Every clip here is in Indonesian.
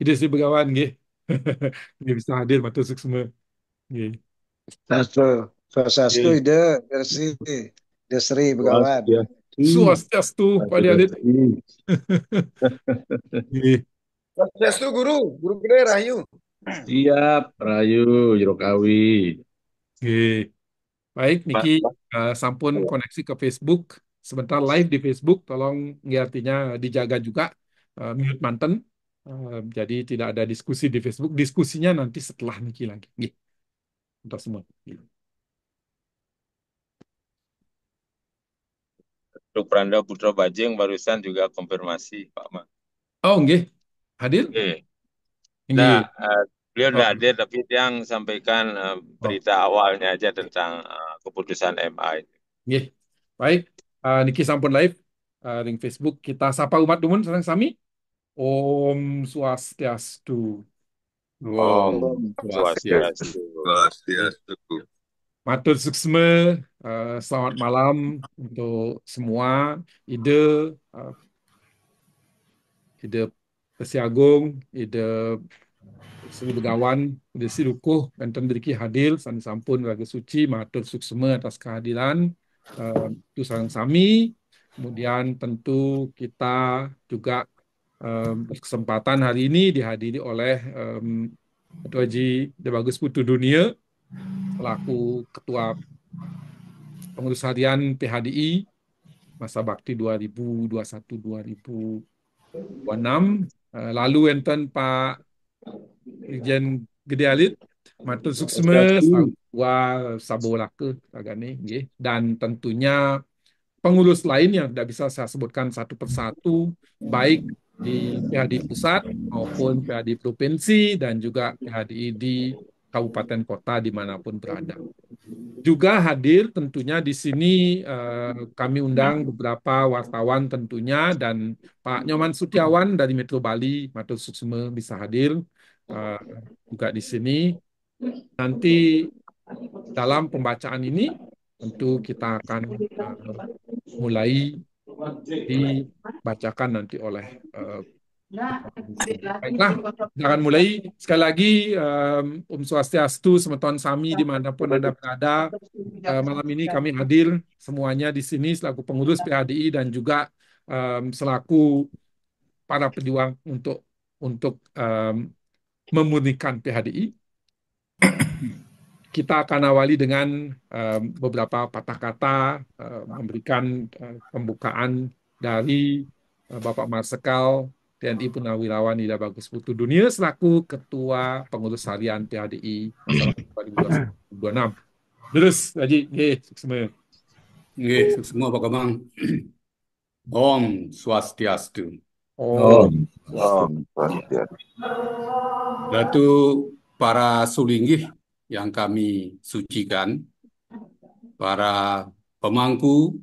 Jadi istri berkawan ni. Ini bisa hadir matur semua. Nggih. Sastu, sastu ide dersi, desri berkawan. Swastiastu ya. pada adik. Swastiastu guru, guru kena Rahayu. Siap, Rahayu, Jerokawi. Okay. Baik, Niki uh, sampun koneksi ke Facebook. Sebentar live di Facebook, tolong ya artinya dijaga juga uh, ah, mute manten. Uh, jadi tidak ada diskusi di Facebook. Diskusinya nanti setelah Niki lagi. Gitu. Untuk semua. Gitu. Iya. Rupranda Putra Bajeng barusan juga konfirmasi Pak Ma. Oh, nggih. Hadir? Nggih. Nah, uh, beliau oh. sudah oh. hadir tapi yang sampaikan uh, berita oh. awalnya aja tentang uh, keputusan MA itu. Nggih. Baik. Uh, Niki sampun live uh, ring Facebook kita sapa umat dumun sareng sami Om Swastiastu. Om Swastiastu. Matur Suksma, eh, selamat malam untuk semua. Ide, uh, ide Agung, ide Sri Begawan, ide Rukuh, enten diriki Hadil, sani sampun raga suci, matur Suksma atas kehadiran. Uh, eh, itu sarang sami, kemudian tentu kita juga kesempatan hari ini dihadiri oleh um, Ketua Haji Debagus Putu Dunia selaku Ketua Pengurus Harian PHDI masa bakti 2021-2026 eh, lalu enten Pak Irjen Gede Alit Matur Suksme Wa Sabolake agane nggih dan tentunya pengurus lain yang tidak bisa saya sebutkan satu persatu baik di PHD pusat maupun PHD provinsi dan juga PHDI di kabupaten kota dimanapun berada. Juga hadir tentunya di sini eh, kami undang beberapa wartawan tentunya dan Pak Nyoman Sutiawan dari Metro Bali, Metro Suksme bisa hadir eh, juga di sini. Nanti dalam pembacaan ini tentu kita akan uh, mulai dibacakan nanti oleh uh, Baiklah, jangan mulai. Sekali lagi, um, Um Swastiastu, Semeton Sami, dimanapun Anda berada, uh, malam ini kami hadir semuanya di sini selaku pengurus PHDI dan juga um, selaku para pejuang untuk untuk um, memurnikan PHDI kita akan awali dengan uh, beberapa patah kata uh, memberikan uh, pembukaan dari uh, Bapak Marsekal TNI Purnawirawan Ida Bagus Putu Dunia selaku Ketua Pengurus Harian PHDI 2026. Terus, Haji, nggih semua. Nggih, semua Pak Kamang. Om Swastiastu. Om. Om Swastiastu. Datu para sulinggih yang kami sucikan, para pemangku,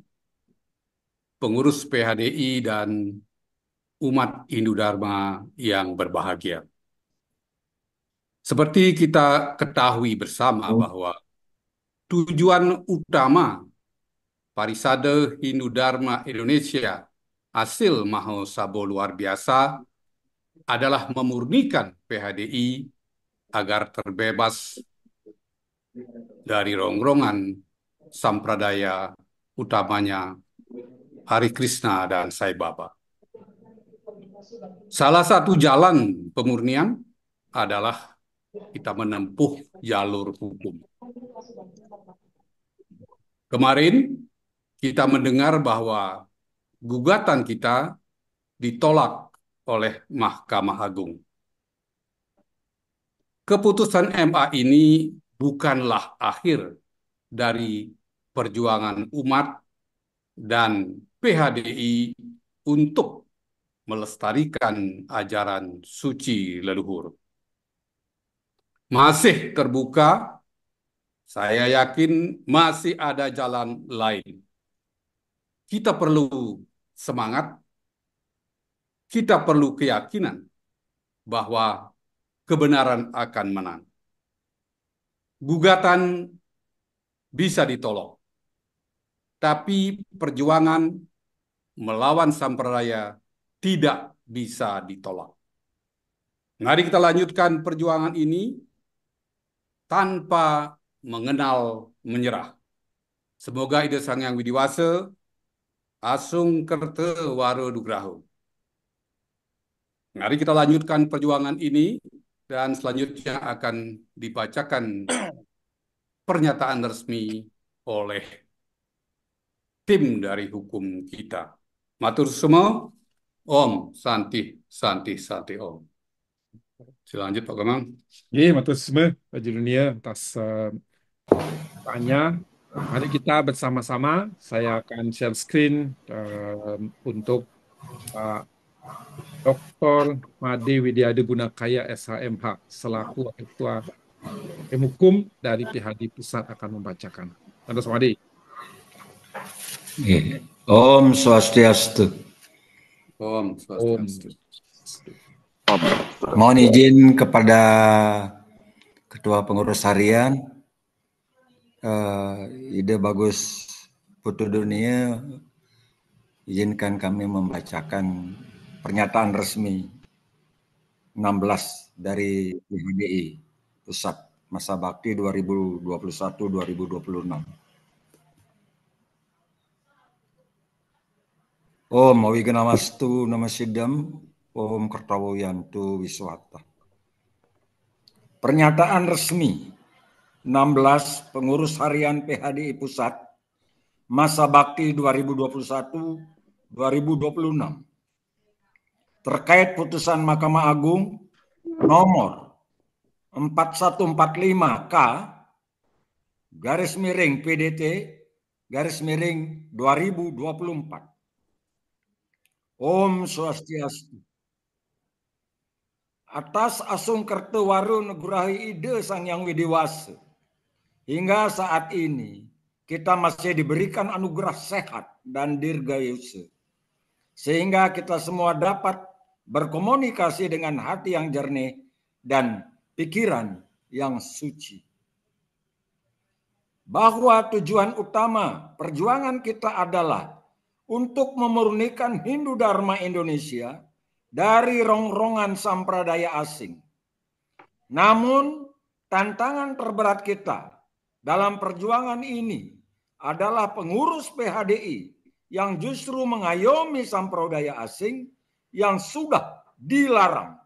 pengurus PHDI, dan umat Hindu Dharma yang berbahagia. Seperti kita ketahui bersama hmm. bahwa tujuan utama Parisade Hindu Dharma Indonesia hasil Mahosabo luar biasa adalah memurnikan PHDI agar terbebas dari rongrongan sampradaya utamanya Hari Krishna dan Sai Baba. Salah satu jalan pemurnian adalah kita menempuh jalur hukum. Kemarin kita mendengar bahwa gugatan kita ditolak oleh Mahkamah Agung. Keputusan MA ini bukanlah akhir dari perjuangan umat dan PHDI untuk melestarikan ajaran suci leluhur. Masih terbuka, saya yakin masih ada jalan lain. Kita perlu semangat, kita perlu keyakinan bahwa kebenaran akan menang gugatan bisa ditolong. Tapi perjuangan melawan Sampraya tidak bisa ditolak. Mari kita lanjutkan perjuangan ini tanpa mengenal menyerah. Semoga ide Sang Yang Widiwasa asung kerte waro dugraho. Mari kita lanjutkan perjuangan ini dan selanjutnya akan dibacakan pernyataan resmi oleh tim dari hukum kita. Matur semua, Om Santi, Santi, Santi Om. Selanjut Pak Komang. Ya, matur semua Pak Dunia atas uh, tanya. Mari kita bersama-sama. Saya akan share screen uh, untuk Pak uh, eh, Dr. Made Widiade Bunakaya SHMH selaku Ketua Hukum dari PHD Pusat akan membacakan. Tanda Samadi. Om Swastiastu. Om Swastiastu. Om. Mohon izin kepada Ketua Pengurus Harian, uh, ide bagus Putu Dunia, izinkan kami membacakan pernyataan resmi 16 dari PHBI Pusat Masa Bakti 2021-2026. Om Awiganamastu Namasidam Om Kertawoyantu Wiswata. Pernyataan resmi 16 pengurus harian PHDI Pusat masa bakti 2021 2026 terkait putusan Mahkamah Agung nomor 4145K garis miring PDT garis miring 2024. Om Swastiastu. Atas asung kertu waru gurahi ide sang yang widiwasa. Hingga saat ini kita masih diberikan anugerah sehat dan dirgayusa. Sehingga kita semua dapat berkomunikasi dengan hati yang jernih dan pikiran yang suci. Bahwa tujuan utama perjuangan kita adalah untuk memurnikan Hindu Dharma Indonesia dari rongrongan sampradaya asing. Namun, tantangan terberat kita dalam perjuangan ini adalah pengurus PHDI yang justru mengayomi sampradaya asing yang sudah dilarang.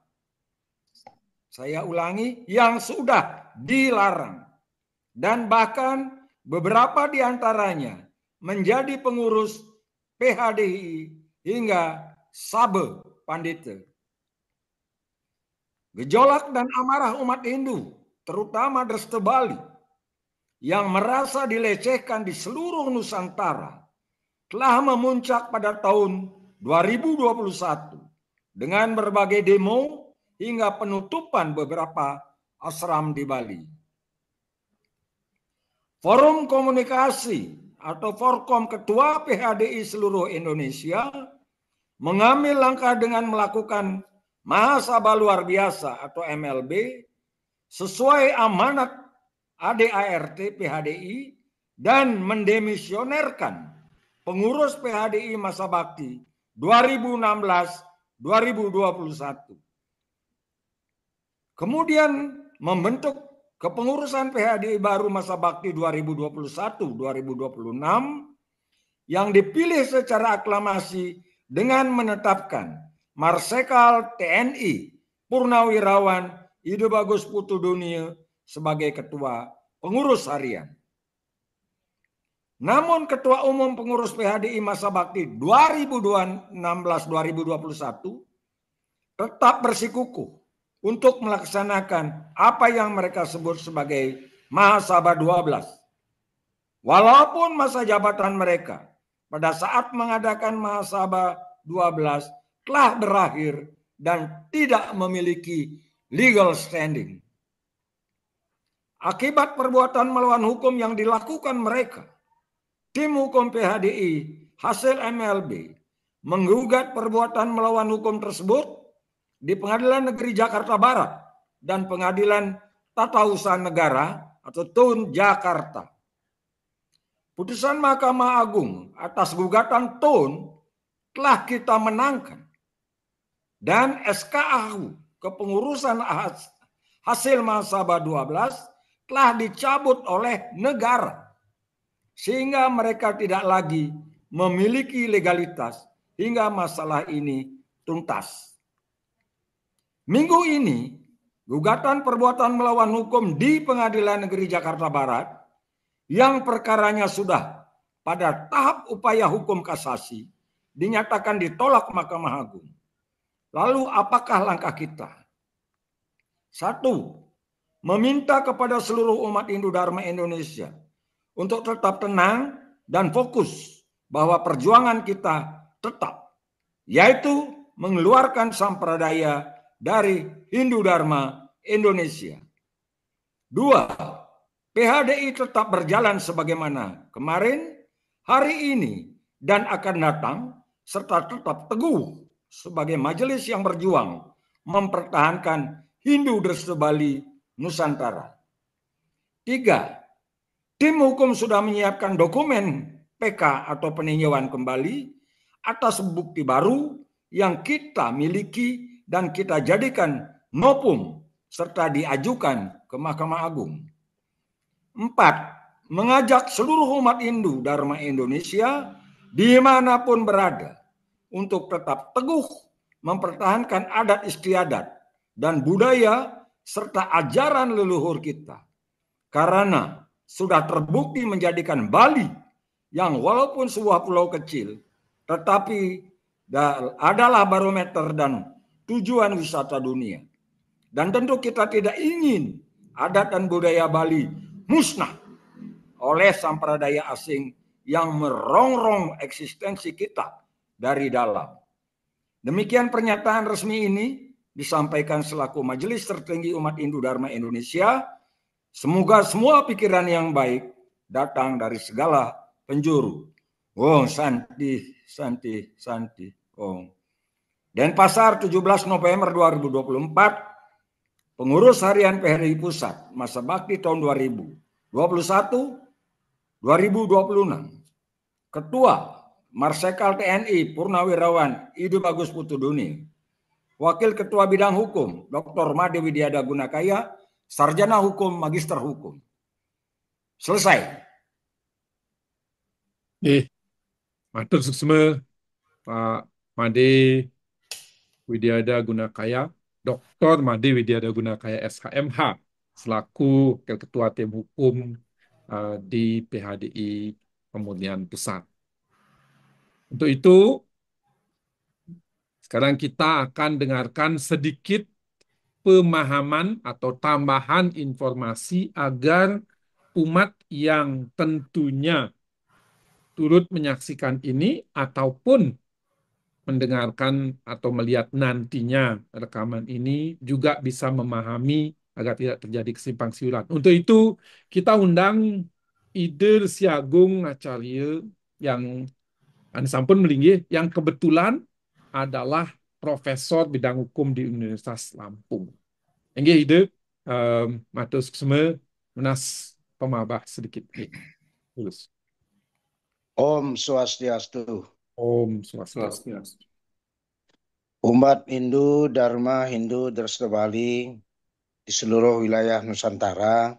Saya ulangi, yang sudah dilarang. Dan bahkan beberapa di antaranya menjadi pengurus PHDI hingga Sabe Pandita. Gejolak dan amarah umat Hindu, terutama Dreste Bali, yang merasa dilecehkan di seluruh Nusantara, telah memuncak pada tahun 2021 dengan berbagai demo hingga penutupan beberapa asram di Bali. Forum Komunikasi atau Forkom Ketua PHDI seluruh Indonesia mengambil langkah dengan melakukan Mahasabah Luar Biasa atau MLB sesuai amanat ADART PHDI dan mendemisionerkan pengurus PHDI masa bakti 2016, 2021. Kemudian membentuk kepengurusan PHDI baru masa bakti 2021-2026 yang dipilih secara aklamasi dengan menetapkan Marsekal TNI Purnawirawan Ido Bagus Putu Dunia sebagai ketua pengurus harian. Namun Ketua Umum Pengurus PHDI Masa Bakti 2016-2021 tetap bersikukuh untuk melaksanakan apa yang mereka sebut sebagai Mahasabah 12. Walaupun masa jabatan mereka pada saat mengadakan Mahasabah 12 telah berakhir dan tidak memiliki legal standing. Akibat perbuatan melawan hukum yang dilakukan mereka, Tim Hukum PHDI hasil MLB menggugat perbuatan melawan hukum tersebut di Pengadilan Negeri Jakarta Barat dan Pengadilan Tata Usaha Negara atau TUN Jakarta. Putusan Mahkamah Agung atas gugatan TUN telah kita menangkan dan SK AHU kepengurusan hasil masa 12 telah dicabut oleh negara sehingga mereka tidak lagi memiliki legalitas hingga masalah ini tuntas. Minggu ini, gugatan perbuatan melawan hukum di Pengadilan Negeri Jakarta Barat yang perkaranya sudah pada tahap upaya hukum kasasi dinyatakan ditolak Mahkamah Agung. Lalu apakah langkah kita? Satu, meminta kepada seluruh umat Hindu Dharma Indonesia untuk tetap tenang dan fokus bahwa perjuangan kita tetap yaitu mengeluarkan sampradaya dari Hindu Dharma Indonesia. Dua, PHDI tetap berjalan sebagaimana kemarin, hari ini, dan akan datang, serta tetap teguh sebagai majelis yang berjuang mempertahankan Hindu Dresde Bali Nusantara. Tiga, Tim hukum sudah menyiapkan dokumen PK atau peninjauan kembali atas bukti baru yang kita miliki dan kita jadikan nopum serta diajukan ke Mahkamah Agung. Empat, mengajak seluruh umat Hindu Dharma Indonesia dimanapun berada untuk tetap teguh mempertahankan adat istiadat dan budaya serta ajaran leluhur kita. Karena sudah terbukti menjadikan Bali yang walaupun sebuah pulau kecil tetapi adalah barometer dan tujuan wisata dunia. Dan tentu kita tidak ingin adat dan budaya Bali musnah oleh sampradaya asing yang merongrong eksistensi kita dari dalam. Demikian pernyataan resmi ini disampaikan selaku Majelis Tertinggi Umat Hindu Dharma Indonesia Semoga semua pikiran yang baik datang dari segala penjuru. Oh, Santi, Santi, Santi. Oh. Denpasar 17 November 2024, pengurus harian PHRI Pusat, masa bakti tahun 2021 2026. Ketua Marsekal TNI Purnawirawan Idu Bagus Putu Duni. Wakil Ketua Bidang Hukum Dr. Made Widiada Gunakaya sarjana hukum, magister hukum. Selesai. Eh, Matur semua Pak Made Widiada Gunakaya, Dr. Made Widiada Gunakaya SHMH, selaku Ketua Tim Hukum uh, di PHDI Pemulihan Pusat. Untuk itu, sekarang kita akan dengarkan sedikit pemahaman atau tambahan informasi agar umat yang tentunya turut menyaksikan ini ataupun mendengarkan atau melihat nantinya rekaman ini juga bisa memahami agar tidak terjadi kesimpang siuran. Untuk itu kita undang ide Siagung Acarya yang Anisampun Melinggih yang kebetulan adalah profesor bidang hukum di Universitas Lampung. Enggih itu um, matur semua menas pemabah sedikit. Lulus. Om Swastiastu. Om Swastiastu. Umat Hindu Dharma Hindu Dresta di seluruh wilayah Nusantara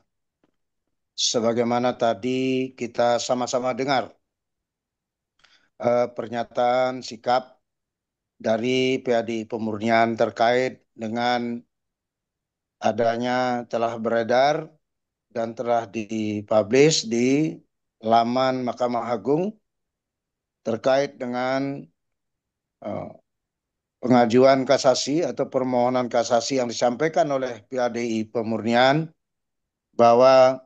sebagaimana tadi kita sama-sama dengar uh, pernyataan sikap dari PAD Pemurnian terkait dengan adanya telah beredar dan telah dipublish di laman Mahkamah Agung terkait dengan uh, pengajuan kasasi atau permohonan kasasi yang disampaikan oleh PADI Pemurnian bahwa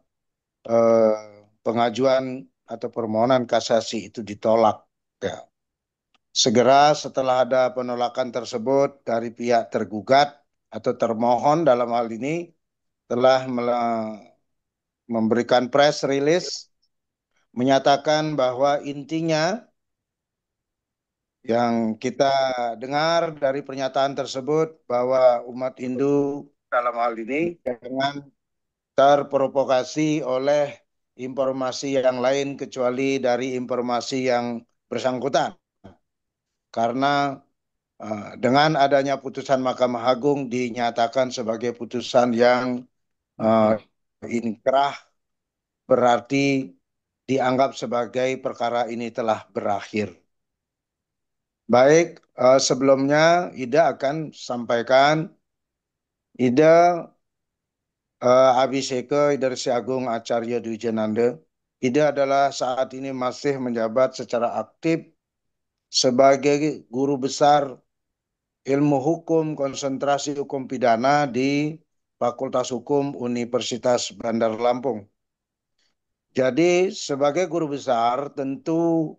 uh, pengajuan atau permohonan kasasi itu ditolak. Ya. Segera setelah ada penolakan tersebut dari pihak tergugat atau termohon dalam hal ini telah memberikan press release menyatakan bahwa intinya yang kita dengar dari pernyataan tersebut bahwa umat Hindu dalam hal ini dengan terprovokasi oleh informasi yang lain kecuali dari informasi yang bersangkutan karena uh, dengan adanya putusan Mahkamah Agung dinyatakan sebagai putusan yang uh, inkrah berarti dianggap sebagai perkara ini telah berakhir. Baik, uh, sebelumnya Ida akan sampaikan Ida uh, Abhiseka Idarsi Agung Acarya Dwi Ida adalah saat ini masih menjabat secara aktif sebagai guru besar ilmu hukum konsentrasi hukum pidana di Fakultas Hukum Universitas Bandar Lampung. Jadi sebagai guru besar tentu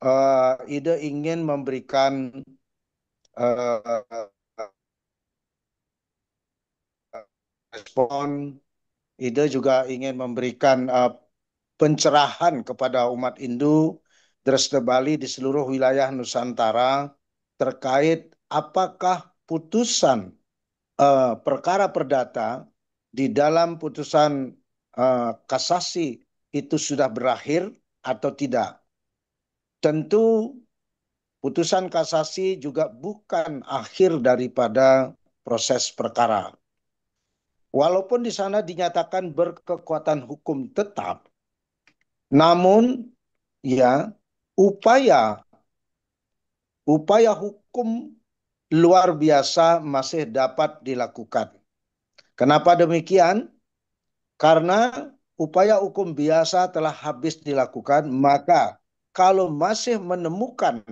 uh, ide ingin memberikan uh, respon, ide juga ingin memberikan uh, pencerahan kepada umat Hindu Dresde Bali di seluruh wilayah Nusantara terkait apakah putusan uh, perkara perdata di dalam putusan uh, kasasi itu sudah berakhir atau tidak. Tentu putusan kasasi juga bukan akhir daripada proses perkara. Walaupun di sana dinyatakan berkekuatan hukum tetap, namun ya upaya upaya hukum luar biasa masih dapat dilakukan. Kenapa demikian? Karena upaya hukum biasa telah habis dilakukan, maka kalau masih menemukan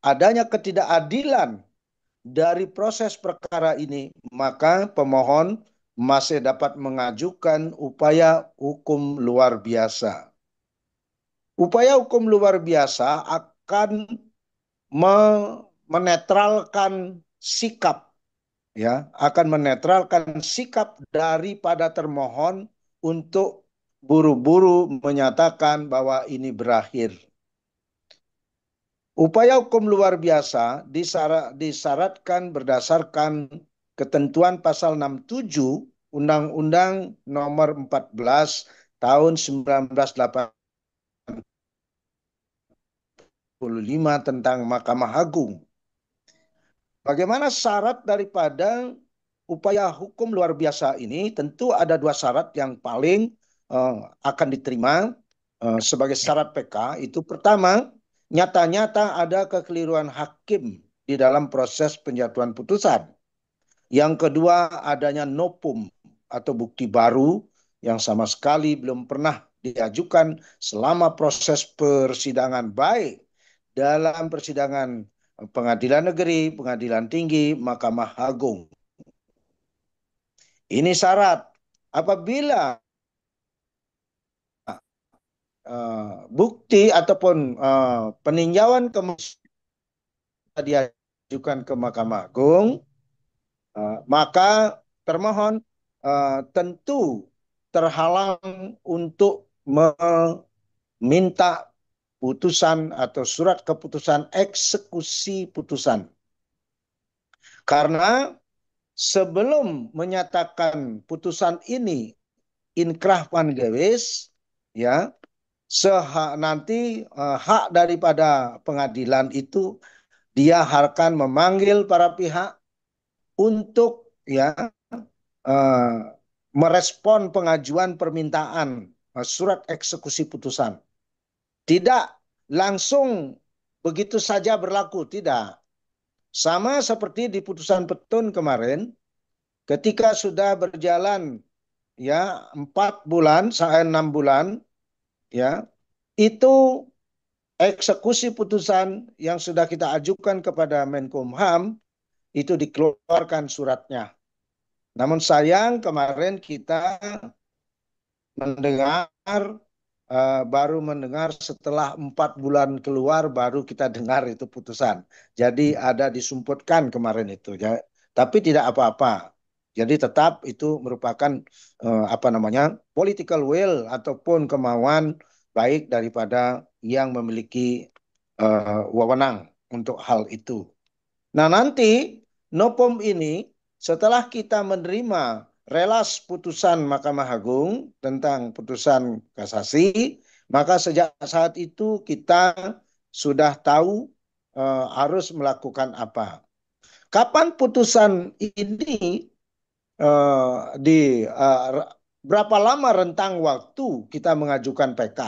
adanya ketidakadilan dari proses perkara ini, maka pemohon masih dapat mengajukan upaya hukum luar biasa. Upaya hukum luar biasa akan me menetralkan sikap ya, akan menetralkan sikap daripada termohon untuk buru-buru menyatakan bahwa ini berakhir. Upaya hukum luar biasa disyaratkan berdasarkan ketentuan pasal 67 Undang-Undang nomor 14 tahun 1980 tentang Mahkamah Agung. Bagaimana syarat daripada upaya hukum luar biasa ini? Tentu ada dua syarat yang paling uh, akan diterima uh, sebagai syarat PK. Itu pertama, nyata-nyata ada kekeliruan hakim di dalam proses penjatuhan putusan. Yang kedua, adanya nopum atau bukti baru yang sama sekali belum pernah diajukan selama proses persidangan baik dalam persidangan pengadilan negeri, pengadilan tinggi, Mahkamah Agung. Ini syarat apabila uh, bukti ataupun uh, peninjauan kemudian diajukan ke Mahkamah Agung, uh, maka termohon uh, tentu terhalang untuk meminta putusan atau surat keputusan eksekusi putusan. Karena sebelum menyatakan putusan ini inkrah gewes ya seha, nanti eh, hak daripada pengadilan itu dia harkan memanggil para pihak untuk ya eh, merespon pengajuan permintaan eh, surat eksekusi putusan. Tidak langsung begitu saja berlaku, tidak. Sama seperti di putusan petun kemarin, ketika sudah berjalan ya empat bulan, saya enam bulan, ya itu eksekusi putusan yang sudah kita ajukan kepada Menkumham itu dikeluarkan suratnya. Namun sayang kemarin kita mendengar Eh, baru mendengar setelah empat bulan keluar baru kita dengar itu putusan. Jadi ada disumputkan kemarin itu ya. Tapi tidak apa-apa. Jadi tetap itu merupakan uh, apa namanya political will ataupun kemauan baik daripada yang memiliki uh, wewenang untuk hal itu. Nah nanti Nopom ini setelah kita menerima relas putusan Mahkamah Agung tentang putusan kasasi, maka sejak saat itu kita sudah tahu e, harus melakukan apa. Kapan putusan ini e, di e, berapa lama rentang waktu kita mengajukan PK?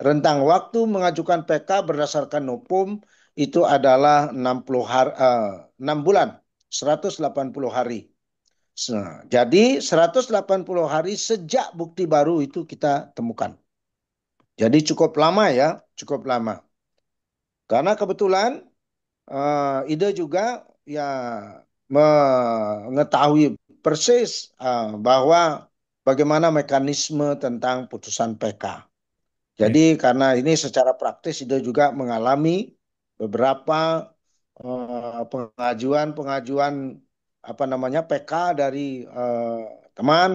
Rentang waktu mengajukan PK berdasarkan hukum itu adalah 60 hari, e, 6 bulan, 180 hari. Nah, jadi 180 hari sejak bukti baru itu kita temukan. Jadi cukup lama ya, cukup lama. Karena kebetulan uh, eh, ide juga ya mengetahui persis uh, bahwa bagaimana mekanisme tentang putusan PK. Jadi hmm. karena ini secara praktis ide juga mengalami beberapa eh, pengajuan-pengajuan uh, -pengajuan apa namanya PK dari uh, teman,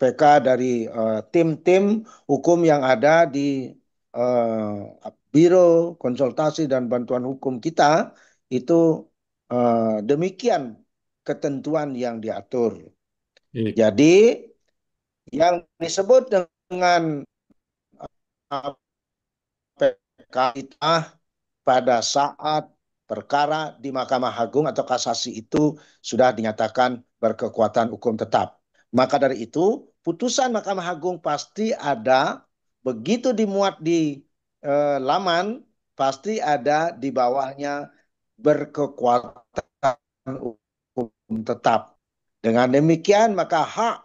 PK dari eh, tim-tim uh, hukum yang ada di uh, biro konsultasi dan bantuan hukum kita itu uh, demikian ketentuan yang diatur. Hmm. Jadi yang disebut dengan uh, PK kita pada saat perkara di Mahkamah Agung atau kasasi itu sudah dinyatakan berkekuatan hukum tetap. Maka dari itu, putusan Mahkamah Agung pasti ada begitu dimuat di eh, laman pasti ada di bawahnya berkekuatan hukum tetap. Dengan demikian maka hak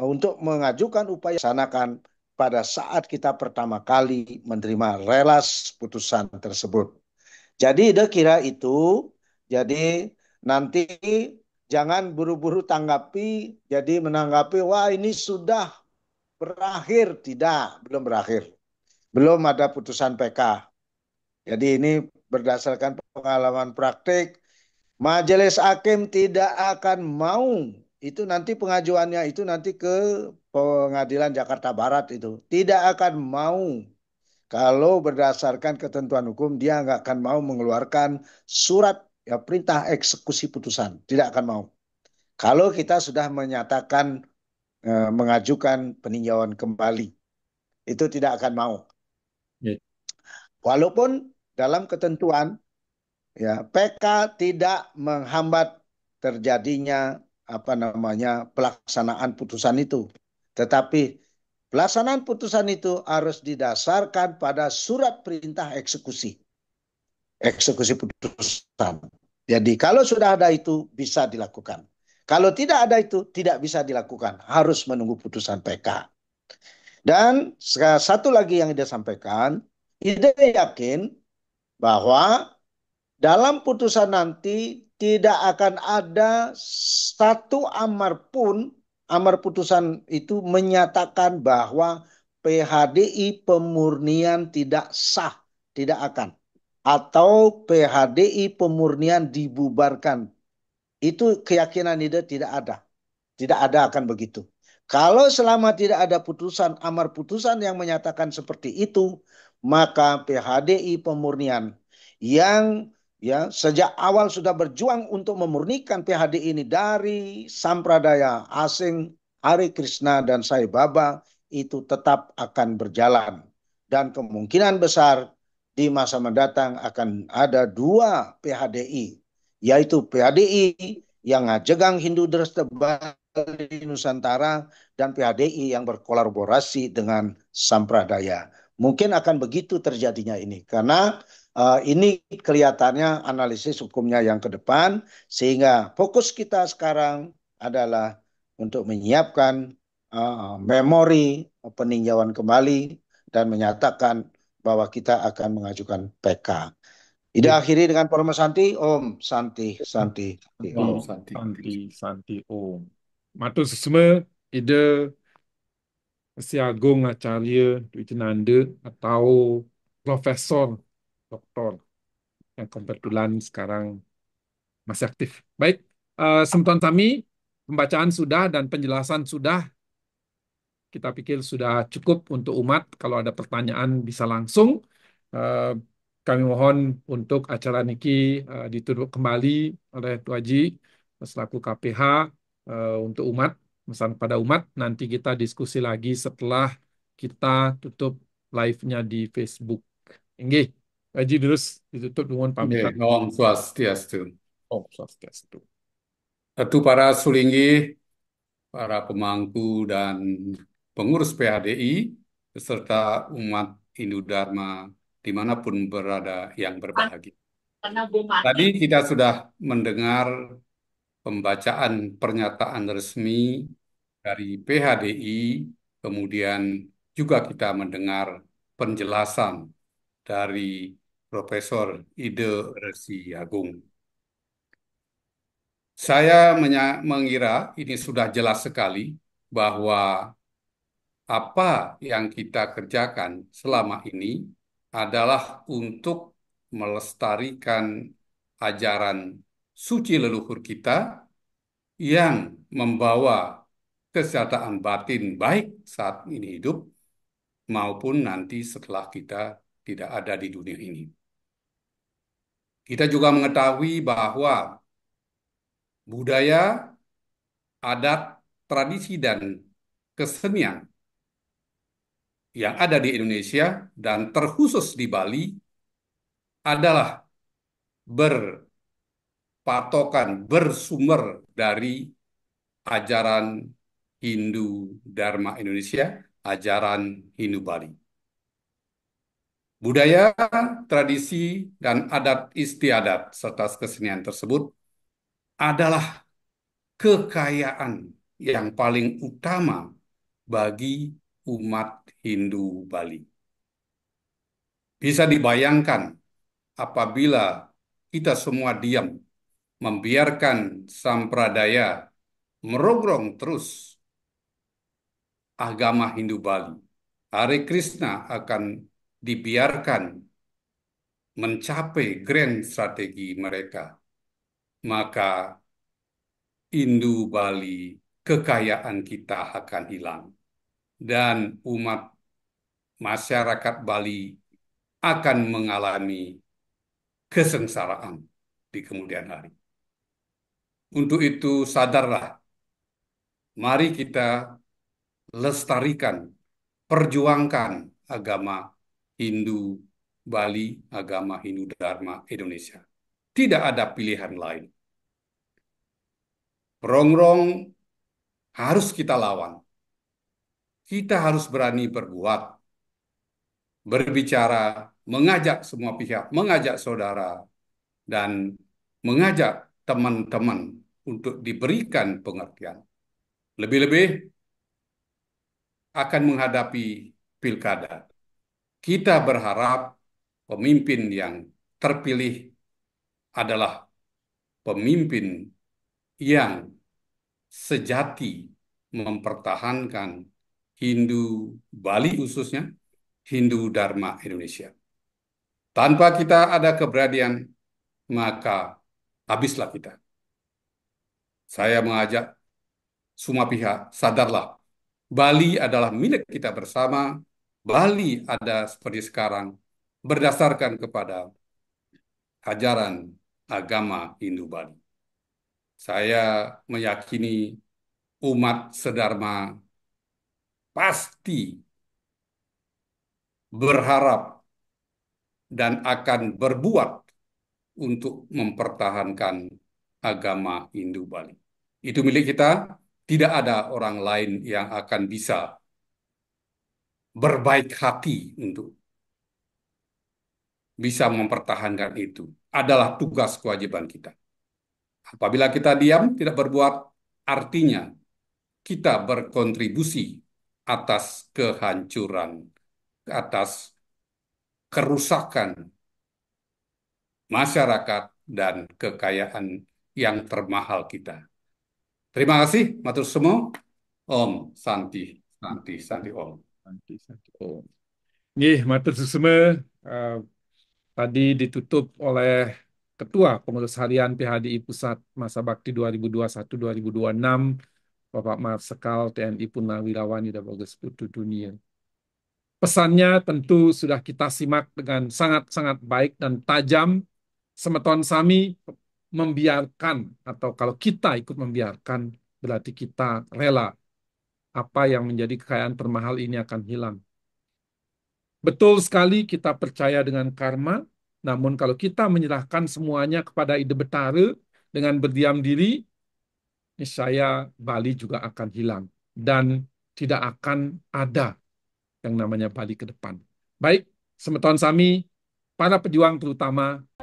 untuk mengajukan upaya sanakan pada saat kita pertama kali menerima relas putusan tersebut. Jadi dia kira itu, jadi nanti jangan buru-buru tanggapi, jadi menanggapi, wah ini sudah berakhir. Tidak, belum berakhir. Belum ada putusan PK. Jadi ini berdasarkan pengalaman praktik, majelis hakim tidak akan mau itu nanti pengajuannya itu nanti ke pengadilan Jakarta Barat itu tidak akan mau kalau berdasarkan ketentuan hukum, dia nggak akan mau mengeluarkan surat ya, perintah eksekusi putusan. Tidak akan mau. Kalau kita sudah menyatakan e, mengajukan peninjauan kembali, itu tidak akan mau. Ya. Walaupun dalam ketentuan, ya PK tidak menghambat terjadinya apa namanya pelaksanaan putusan itu, tetapi Pelaksanaan putusan itu harus didasarkan pada surat perintah eksekusi. Eksekusi putusan. Jadi kalau sudah ada itu bisa dilakukan. Kalau tidak ada itu tidak bisa dilakukan. Harus menunggu putusan PK. Dan satu lagi yang dia sampaikan, ide yakin bahwa dalam putusan nanti tidak akan ada satu amar pun amar putusan itu menyatakan bahwa PHDI pemurnian tidak sah, tidak akan. Atau PHDI pemurnian dibubarkan. Itu keyakinan itu tidak ada. Tidak ada akan begitu. Kalau selama tidak ada putusan, amar putusan yang menyatakan seperti itu, maka PHDI pemurnian yang ya sejak awal sudah berjuang untuk memurnikan PHD ini dari sampradaya asing Hari Krishna dan Sai Baba itu tetap akan berjalan dan kemungkinan besar di masa mendatang akan ada dua PHDI yaitu PHDI yang ngajegang Hindu Dresdebal Bali Nusantara dan PHDI yang berkolaborasi dengan Sampradaya. Mungkin akan begitu terjadinya ini karena Uh, ini kelihatannya analisis hukumnya yang ke depan, sehingga fokus kita sekarang adalah untuk menyiapkan uh, memori peninjauan kembali dan menyatakan bahwa kita akan mengajukan PK. Ya. akhiri dengan Purma Santi, Om Santi, Santi, Om. Santi, Santi, Santi Om. Matu semua, ida Siagung Acarya, Dwi Nanda atau Profesor doktor yang kebetulan sekarang masih aktif. Baik, uh, eh, semuanya kami pembacaan sudah dan penjelasan sudah. Kita pikir sudah cukup untuk umat. Kalau ada pertanyaan bisa langsung. Uh, kami mohon untuk acara Niki uh, ditutup kembali oleh Tuaji selaku KPH uh, untuk umat, pesan pada umat. Nanti kita diskusi lagi setelah kita tutup live-nya di Facebook. Enggih. Haji Dirus ditutup dengan pamitan. Okay. Om Swastiastu. Om Swastiastu. Tentu para sulinggi, para pemangku dan pengurus PHDI, beserta umat Hindu Dharma dimanapun berada yang berbahagia. Tadi kita sudah mendengar pembacaan pernyataan resmi dari PHDI, kemudian juga kita mendengar penjelasan dari Profesor Ide Resi Agung. Saya mengira ini sudah jelas sekali bahwa apa yang kita kerjakan selama ini adalah untuk melestarikan ajaran suci leluhur kita yang membawa kesehatan batin baik saat ini hidup maupun nanti setelah kita tidak ada di dunia ini. Kita juga mengetahui bahwa budaya, adat, tradisi, dan kesenian yang ada di Indonesia dan terkhusus di Bali adalah berpatokan, bersumber dari ajaran Hindu Dharma Indonesia, ajaran Hindu Bali. Budaya, tradisi, dan adat istiadat serta kesenian tersebut adalah kekayaan yang paling utama bagi umat Hindu Bali. Bisa dibayangkan apabila kita semua diam, membiarkan sampradaya merogrong terus agama Hindu Bali. Hare Krishna akan dibiarkan mencapai grand strategi mereka, maka Hindu Bali kekayaan kita akan hilang dan umat masyarakat Bali akan mengalami kesengsaraan di kemudian hari. Untuk itu sadarlah, mari kita lestarikan, perjuangkan agama Hindu Bali, agama Hindu Dharma Indonesia. Tidak ada pilihan lain. Rongrong harus kita lawan. Kita harus berani berbuat, berbicara, mengajak semua pihak, mengajak saudara, dan mengajak teman-teman untuk diberikan pengertian. Lebih-lebih akan menghadapi pilkada kita berharap pemimpin yang terpilih adalah pemimpin yang sejati mempertahankan Hindu Bali khususnya, Hindu Dharma Indonesia. Tanpa kita ada keberanian, maka habislah kita. Saya mengajak semua pihak, sadarlah, Bali adalah milik kita bersama, Bali ada seperti sekarang berdasarkan kepada ajaran agama Hindu Bali. Saya meyakini umat sedharma pasti berharap dan akan berbuat untuk mempertahankan agama Hindu Bali. Itu milik kita, tidak ada orang lain yang akan bisa berbaik hati untuk bisa mempertahankan itu adalah tugas kewajiban kita. Apabila kita diam, tidak berbuat, artinya kita berkontribusi atas kehancuran, atas kerusakan masyarakat dan kekayaan yang termahal kita. Terima kasih, matur semua. Om Santi, Santi, Santi Om. 21. Nggih, matur Uh, tadi ditutup oleh Ketua Pengurus Harian PHDI Pusat Masa Bakti 2021-2026, Bapak Marsekal TNI Purnawirawan Yuda Bagus Putu Dunia. Pesannya tentu sudah kita simak dengan sangat-sangat baik dan tajam. Semeton Sami membiarkan, atau kalau kita ikut membiarkan, berarti kita rela apa yang menjadi kekayaan termahal ini akan hilang. Betul sekali kita percaya dengan karma, namun kalau kita menyerahkan semuanya kepada ide betara dengan berdiam diri, saya Bali juga akan hilang dan tidak akan ada yang namanya Bali ke depan. Baik, semeton sami, para pejuang terutama